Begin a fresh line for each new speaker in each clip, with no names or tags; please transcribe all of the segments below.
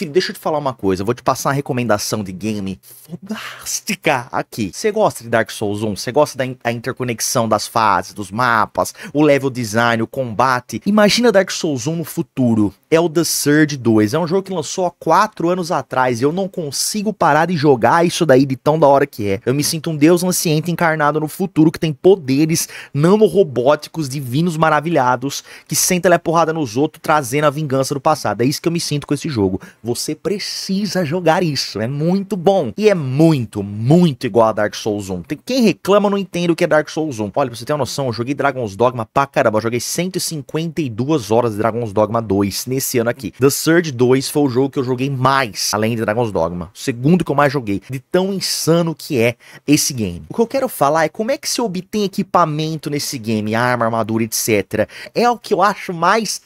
Filho, deixa eu te falar uma coisa. Eu vou te passar uma recomendação de game fodástica aqui. Você gosta de Dark Souls 1? Você gosta da in interconexão das fases, dos mapas, o level design, o combate? Imagina Dark Souls 1 no futuro. É o The Surge 2. É um jogo que lançou há 4 anos atrás. Eu não consigo parar de jogar isso daí de tão da hora que é. Eu me sinto um deus anciente encarnado no futuro que tem poderes nanorobóticos divinos maravilhados que senta a porrada nos outros, trazendo a vingança do passado. É isso que eu me sinto com esse jogo. Vou você precisa jogar isso. É muito bom. E é muito, muito igual a Dark Souls 1. Tem quem reclama não entende o que é Dark Souls 1. Olha, pra você ter uma noção, eu joguei Dragon's Dogma pra caramba. Eu joguei 152 horas de Dragon's Dogma 2 nesse ano aqui. The Surge 2 foi o jogo que eu joguei mais, além de Dragon's Dogma. O segundo que eu mais joguei. De tão insano que é esse game. O que eu quero falar é como é que se obtém equipamento nesse game, arma, armadura, etc. É o que eu acho mais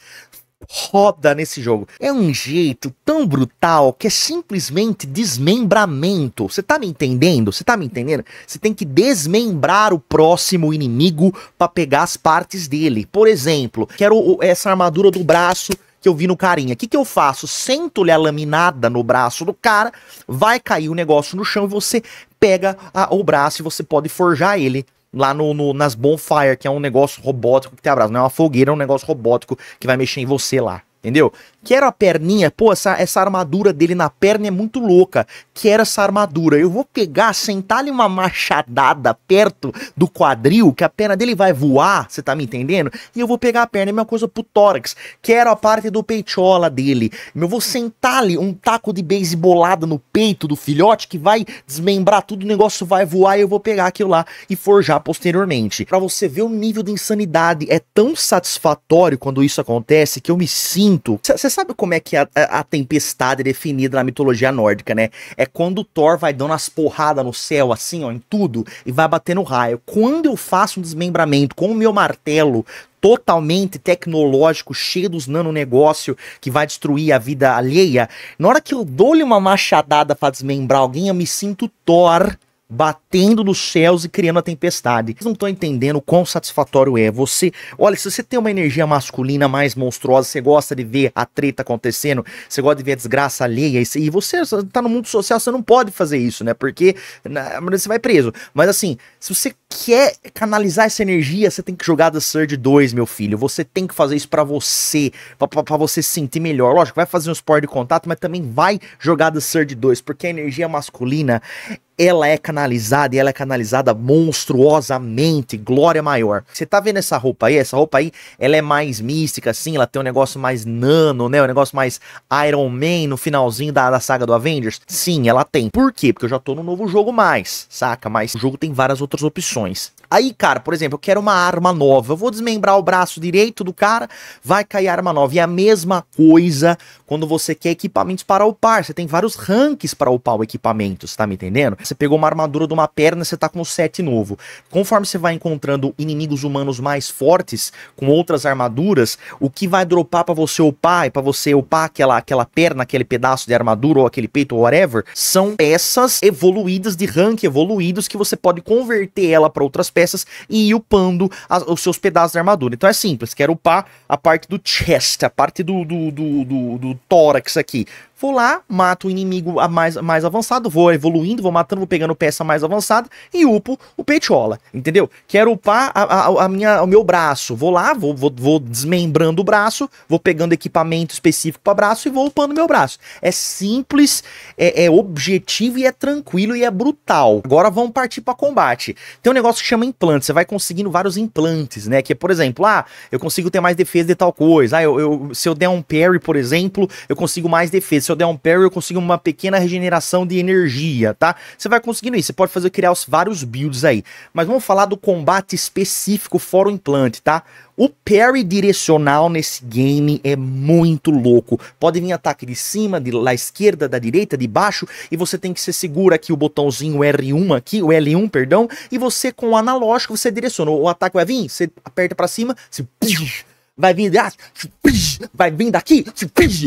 roda nesse jogo. É um jeito tão brutal que é simplesmente desmembramento. Você tá me entendendo? Você tá me entendendo? Você tem que desmembrar o próximo inimigo para pegar as partes dele. Por exemplo, quero essa armadura do braço que eu vi no carinha. O que, que eu faço? Sento-lhe a laminada no braço do cara, vai cair o negócio no chão e você pega a, o braço e você pode forjar ele lá no, no, nas Bonfire, que é um negócio robótico que te abraça. Não é uma fogueira, é um negócio robótico que vai mexer em você lá entendeu? Quero a perninha, pô, essa, essa armadura dele na perna é muito louca. Quero essa armadura. Eu vou pegar, sentar-lhe uma machadada perto do quadril, que a perna dele vai voar, você tá me entendendo? E eu vou pegar a perna, é a mesma coisa pro tórax. Quero a parte do peitiola dele. Eu vou sentar-lhe um taco de beisebolada no peito do filhote que vai desmembrar tudo, o negócio vai voar e eu vou pegar aquilo lá e forjar posteriormente. Para você ver o nível de insanidade, é tão satisfatório quando isso acontece que eu me sinto você sabe como é que é a, a, é a, tempestade é definida na mitologia nórdica, né? É quando o Thor vai dando as porradas no céu, assim, ó, em tudo, e vai batendo raio. Quando eu faço um desmembramento com o meu martelo totalmente tecnológico, cheio dos nanonegócio que vai destruir a vida alheia, na hora que eu dou-lhe uma machadada pra desmembrar alguém, eu me sinto Thor batendo nos céus e criando a tempestade. Vocês não estão entendendo o quão satisfatório é. Você, olha, se você tem uma energia masculina mais monstruosa, você gosta de ver a treta acontecendo, você gosta de ver a desgraça alheia, e você tá no mundo social, você não pode fazer isso, né? Porque na, você vai preso. Mas assim, se você quer canalizar essa energia, você tem que jogar The Surge 2, meu filho. Você tem que fazer isso para você, para você sentir melhor. Lógico, vai fazer um esporte de contato, mas também vai jogar The Surge 2, porque a energia masculina ela é canalizada e ela é canalizada monstruosamente, glória maior. Você tá vendo essa roupa aí? Essa roupa aí, ela é mais mística, assim, ela tem um negócio mais nano, né? Um negócio mais Iron Man no finalzinho da, da saga do Avengers. Sim, ela tem. Por quê? Porque eu já tô no novo jogo mais, saca? Mas o jogo tem várias outras opções. Aí, cara, por exemplo, eu quero uma arma nova. Eu vou desmembrar o braço direito do cara, vai cair arma nova. E a mesma coisa quando você quer equipamentos para upar. Você tem vários ranks para upar o equipamento, você tá me entendendo? Você pegou uma armadura de uma perna, você tá com um set novo. Conforme você vai encontrando inimigos humanos mais fortes, com outras armaduras, o que vai dropar para você upar e para você upar aquela, aquela perna, aquele pedaço de armadura ou aquele peito ou whatever, são peças evoluídas de rank evoluídos que você pode converter ela para outras peças peças e ir upando os seus pedaços da armadura. Então é simples, quero upar a parte do chest, a parte do, do, do, do, do tórax aqui. Vou lá, mato o inimigo mais, mais avançado, vou evoluindo, vou matando, vou pegando peça mais avançada e upo o petiola, entendeu? Quero upar a, a, a minha, o meu braço, vou lá, vou, vou, vou desmembrando o braço, vou pegando equipamento específico para braço e vou upando meu braço. É simples, é, é objetivo e é tranquilo e é brutal. Agora vamos partir para combate. Tem um negócio que chama implante, você vai conseguindo vários implantes, né? Que é, por exemplo, ah, eu consigo ter mais defesa de tal coisa, ah, eu, eu, se eu der um parry, por exemplo, eu consigo mais defesa se eu der um parry, eu consigo uma pequena regeneração de energia, tá? Você vai conseguindo isso, você pode fazer criar os vários builds aí. Mas vamos falar do combate específico fora o implante, tá? O parry direcional nesse game é muito louco. Pode vir ataque de cima, de lá esquerda, da direita, de baixo, e você tem que ser segura aqui o botãozinho R1 aqui, o L1, perdão, e você com o analógico você direciona. O ataque vai vir, você aperta para cima, você vai vir da, vai vir daqui,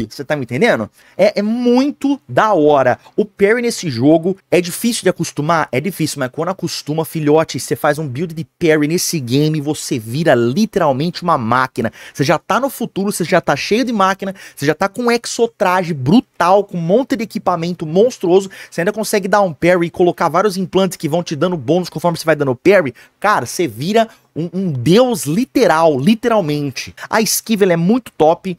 você tá me entendendo? É, é muito da hora. O parry nesse jogo é difícil de acostumar, é difícil, mas quando acostuma, filhote, você faz um build de parry nesse game, você vira literalmente uma máquina. Você já tá no futuro, você já tá cheio de máquina, você já tá com um exotraje brutal, com um monte de equipamento monstruoso, você ainda consegue dar um parry e colocar vários implantes que vão te dando bônus conforme você vai dando parry. Cara, você vira um, um deus literal, literalmente. A esquiva é muito top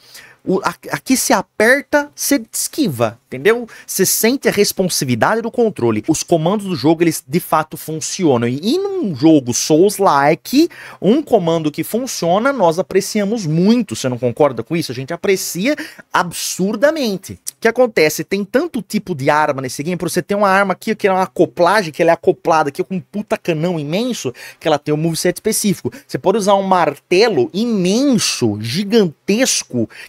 o, aqui se aperta, você esquiva, entendeu? Você sente a responsividade do controle. Os comandos do jogo, eles de fato funcionam. E, e num jogo Souls-like, um comando que funciona, nós apreciamos muito. Você não concorda com isso? A gente aprecia absurdamente. O que acontece? Tem tanto tipo de arma nesse game, você tem uma arma aqui que é uma acoplagem, que ela é acoplada aqui com um puta canão imenso, que ela tem um moveset específico. Você pode usar um martelo imenso, gigantesco,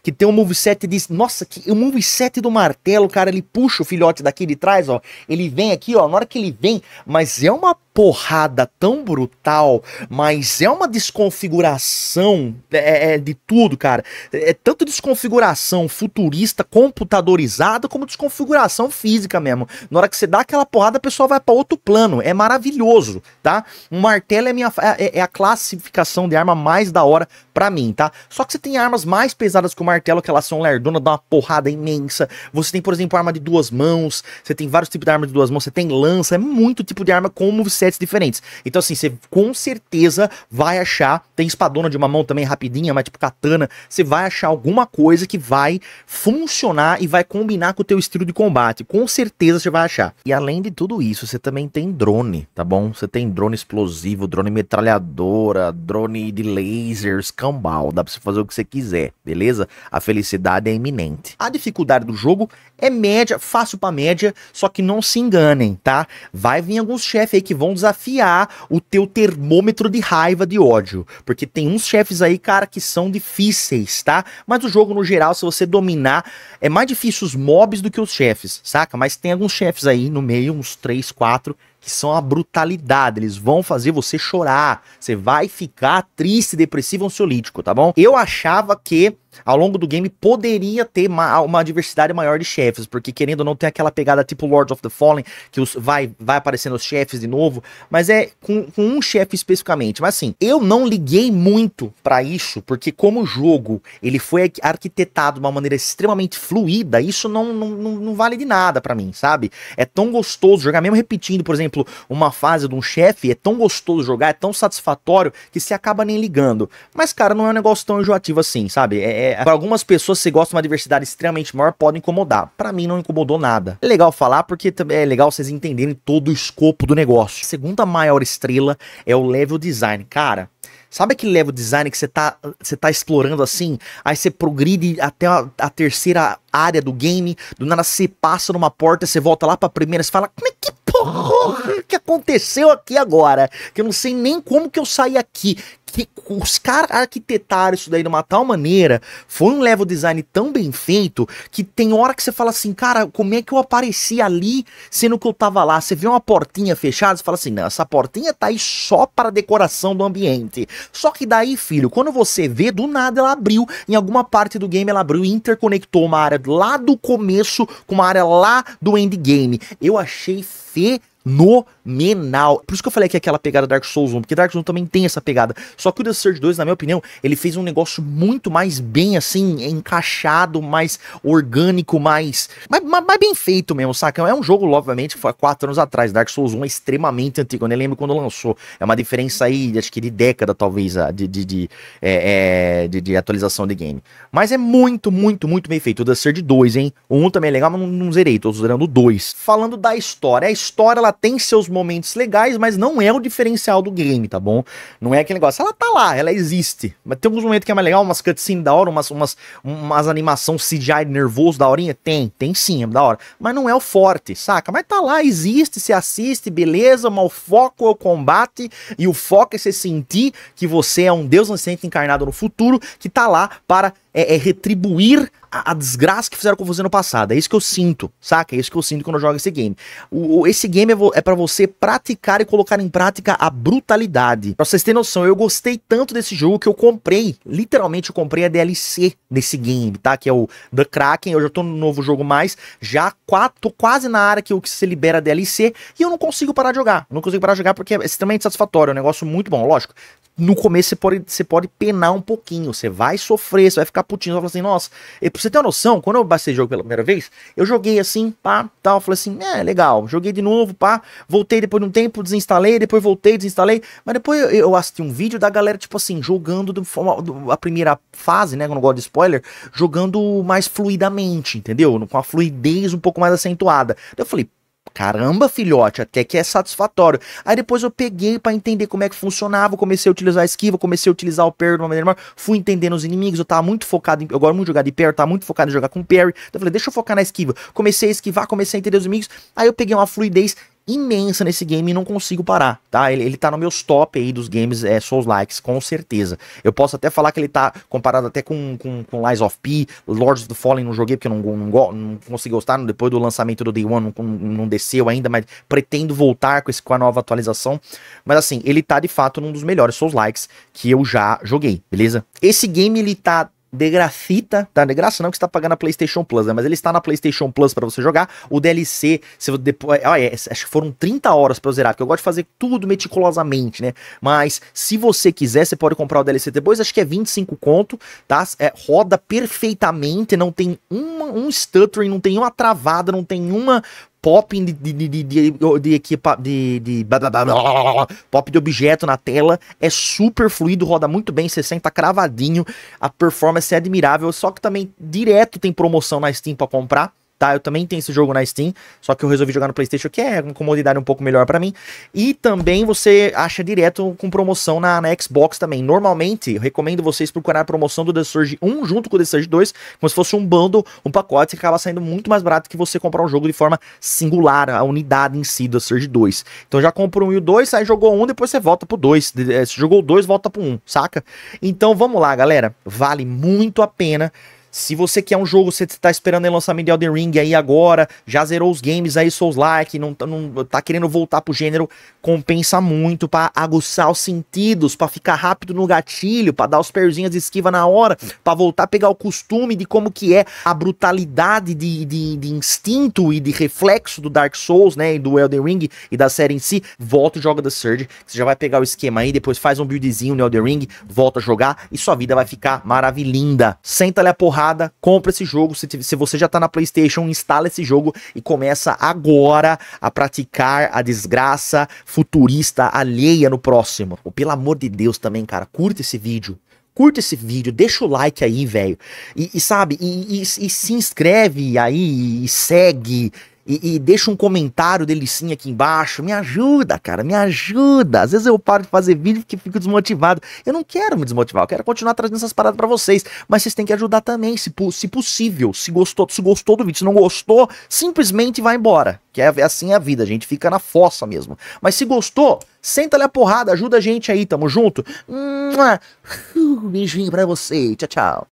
que tem um moveset de. Nossa, que, o moveset do martelo, cara, ele puxa o filhote daqui de trás, ó. Ele vem aqui, ó, na hora que ele vem, mas é uma porrada tão brutal, mas é uma desconfiguração é, é, é de tudo, cara. É, é tanto desconfiguração futurista, computadorizada, como desconfiguração física mesmo. Na hora que você dá aquela porrada, a pessoa vai para outro plano. É maravilhoso, tá? Um martelo é, minha, é, é a classificação de arma mais da hora para mim, tá? Só que você tem armas mais pesadas que o martelo, que elas são lerdona, dá uma porrada imensa. Você tem, por exemplo, arma de duas mãos, você tem vários tipos de arma de duas mãos, você tem lança, é muito tipo de arma como você diferentes. Então, assim, você com certeza vai achar. Tem espadona de uma mão também rapidinha, mas tipo katana. Você vai achar alguma coisa que vai funcionar e vai combinar com o teu estilo de combate. Com certeza você vai achar. E além de tudo isso, você também tem drone, tá bom? Você tem drone explosivo, drone metralhadora, drone de lasers, cambal. Dá pra você fazer o que você quiser, beleza? A felicidade é iminente. A dificuldade do jogo é média, fácil pra média, só que não se enganem, tá? Vai vir alguns chefes aí que vão vão desafiar o teu termômetro de raiva, de ódio. Porque tem uns chefes aí, cara, que são difíceis, tá? Mas o jogo, no geral, se você dominar, é mais difícil os mobs do que os chefes, saca? Mas tem alguns chefes aí no meio, uns 3, 4, que são a brutalidade. Eles vão fazer você chorar. Você vai ficar triste, depressivo, ansiolítico, tá bom? Eu achava que ao longo do game poderia ter uma, uma, diversidade maior de chefes, porque querendo ou não tem aquela pegada tipo Lords of the Fallen, que os, vai, vai aparecendo os chefes de novo, mas é com, com um chefe especificamente. Mas assim, eu não liguei muito para isso, porque como o jogo ele foi arquitetado de uma maneira extremamente fluida, isso não, não, não, não vale de nada para mim, sabe? É tão gostoso jogar, mesmo repetindo, por exemplo, exemplo, uma fase de um chefe, é tão gostoso jogar, é tão satisfatório que você acaba nem ligando. Mas, cara, não é um negócio tão enjoativo assim, sabe? É, é... para algumas pessoas, se gosta de uma diversidade extremamente maior, pode incomodar. Para mim, não incomodou nada. É legal falar porque é legal vocês entenderem todo o escopo do negócio. A segunda maior estrela é o level design. Cara, Sabe aquele level design que você tá, você tá explorando assim? Aí você progride até a, a, terceira área do game, do nada você passa numa porta, você volta lá pra primeira, você fala, como é que porra o que aconteceu aqui agora? Que eu não sei nem como que eu saí aqui. Que os caras arquitetaram isso daí de uma tal maneira, foi um level design tão bem feito, que tem hora que você fala assim, cara, como é que eu apareci ali, sendo que eu tava lá? Você vê uma portinha fechada, você fala assim, não, essa portinha tá aí só para decoração do ambiente. Só que daí, filho, quando você vê, do nada ela abriu, em alguma parte do game ela abriu e interconectou uma área lá do começo com uma área lá do endgame. Eu achei fenomenal fenomenal. Por isso que eu falei que é aquela pegada Dark Souls 1, porque Dark Souls 1 também tem essa pegada. Só que o The Surge 2, na minha opinião, ele fez um negócio muito mais bem assim, encaixado, mais orgânico, mais. mais, mais bem feito mesmo, saca? É um jogo, obviamente, que foi há 4 anos atrás. Dark Souls 1 é extremamente antigo, eu nem lembro quando lançou. É uma diferença aí, acho que de década, talvez, de, de, de, é, é, de, de atualização de game. Mas é muito, muito, muito bem feito. O The Surge 2, hein? O 1 também é legal, mas não, não zerei, tô zerando o 2. Falando da história, a história ela tem seus momentos legais, mas não é o diferencial do game, tá bom? Não é aquele negócio, ela tá lá, ela existe. Mas tem alguns momentos que é mais legal, umas cutscenes da hora, umas, umas, umas animações CGI nervoso da horinha. Tem, tem sim, é da hora. Mas não é o forte, saca? Mas tá lá, existe, se assiste, beleza, mas o foco é o combate e o foco é você sentir que você é um deus nascente encarnado no futuro que tá lá para é, é retribuir a, desgraça que fizeram com você no passado. É isso que eu sinto, saca? É isso que eu sinto quando eu jogo esse game. O, o esse game é, é para você praticar e colocar em prática a brutalidade. Pra vocês terem noção, eu gostei tanto desse jogo que eu comprei, literalmente eu comprei a DLC desse game, tá? Que é o The Kraken. Eu já tô no novo jogo mais, já quatro, tô quase na área que, eu, que se libera a DLC e eu não consigo parar de jogar. não consigo parar de jogar porque é extremamente satisfatório, é um negócio muito bom. Lógico, no começo você pode, você pode penar um pouquinho, você vai sofrer, você vai ficar putinho, você vai falar assim, nossa, e para você ter uma noção, quando eu baixei o jogo pela primeira vez, eu joguei assim, pá, tal, falei assim, é, legal, joguei de novo, pá, voltei depois de um tempo, desinstalei, depois voltei, desinstalei, mas depois eu, eu assisti um vídeo da galera, tipo assim, jogando do, do, a primeira fase, né, eu não gosto de spoiler, jogando mais fluidamente, entendeu? Com a fluidez um pouco mais acentuada. Então eu falei, Caramba, filhote, até que é satisfatório. Aí depois eu peguei para entender como é que funcionava, comecei a utilizar a esquiva, comecei a utilizar o parry de uma maneira maior, fui entendendo os inimigos, eu tava muito focado em, eu gosto muito de jogar de parry, tava muito focado em jogar com parry. Então eu falei, deixa eu focar na esquiva. Comecei a esquivar, comecei a entender os inimigos, aí eu peguei uma fluidez imensa nesse game e não consigo parar, tá? Ele, ele tá no meus top aí dos games é, Souls-likes, com certeza. Eu posso até falar que ele tá comparado até com, com, com Lies of P, Lords of the Fallen não joguei porque eu não, não, não consegui gostar, depois do lançamento do Day One não, não desceu ainda, mas pretendo voltar com, esse, com a nova atualização. Mas assim, ele tá de fato num dos melhores Souls-likes que eu já joguei, beleza? Esse game ele tá de gracita, tá? De graça não, que você tá pagando a PlayStation Plus, né? Mas ele está na PlayStation Plus para você jogar. O DLC, se depois, é, é, acho que foram 30 horas para eu zerar, porque eu gosto de fazer tudo meticulosamente, né? Mas se você quiser, você pode comprar o DLC depois, acho que é 25 conto, tá? É, roda perfeitamente, não tem uma, um stuttering, não tem uma travada, não tem uma popping de, de, de, de, de, de, pop de objeto na tela, é super fluido, roda muito bem, 60 cravadinho, a performance é admirável, só que também direto tem promoção na Steam para comprar tá? Eu também tenho esse jogo na Steam, só que eu resolvi jogar no PlayStation, que é uma comodidade um pouco melhor para mim. E também você acha direto com promoção na, na Xbox também. Normalmente, recomendo vocês procurar a promoção do The Surge 1 junto com o The Surge 2, como se fosse um bundle, um pacote, que acaba saindo muito mais barato que você comprar um jogo de forma singular, a unidade em si do The Surge 2. Então já comprou um e o 2, aí jogou um, depois você volta pro 2. Eh, se jogou o 2, volta pro 1, um, saca? Então vamos lá, galera. Vale muito a pena se você quer um jogo, você tá esperando o lançamento de Elden Ring aí agora, já zerou os games aí, Souls-like, não, tá, não tá querendo voltar pro gênero, compensa muito para aguçar os sentidos, para ficar rápido no gatilho, para dar os perzinhos de esquiva na hora, para voltar a pegar o costume de como que é a brutalidade de, de, de, instinto e de reflexo do Dark Souls, né, e do Elden Ring e da série em si. Volta e joga The Surge, você já vai pegar o esquema aí, depois faz um buildzinho no Elden Ring, volta a jogar e sua vida vai ficar maravilhinda. senta ali a porrada porrada, compra esse jogo. Se, se você já tá na PlayStation, instala esse jogo e começa agora a praticar a desgraça futurista alheia no próximo. Ou, pelo amor de Deus também, cara, curta esse vídeo curta esse vídeo, deixa o like aí, velho. E, e, sabe, e, e, e, se inscreve aí, e segue, e, e, deixa um comentário sim aqui embaixo. Me ajuda, cara, me ajuda. Às vezes eu paro de fazer vídeo porque fico desmotivado. Eu não quero me desmotivar, eu quero continuar trazendo essas paradas para vocês. Mas vocês têm que ajudar também, se, se possível. Se gostou, se gostou do vídeo, se não gostou, simplesmente vai embora. Que é, é assim a vida, a gente fica na fossa mesmo. Mas se gostou, senta ali a porrada, ajuda a gente aí, tamo junto. beijinho pra você, tchau, tchau.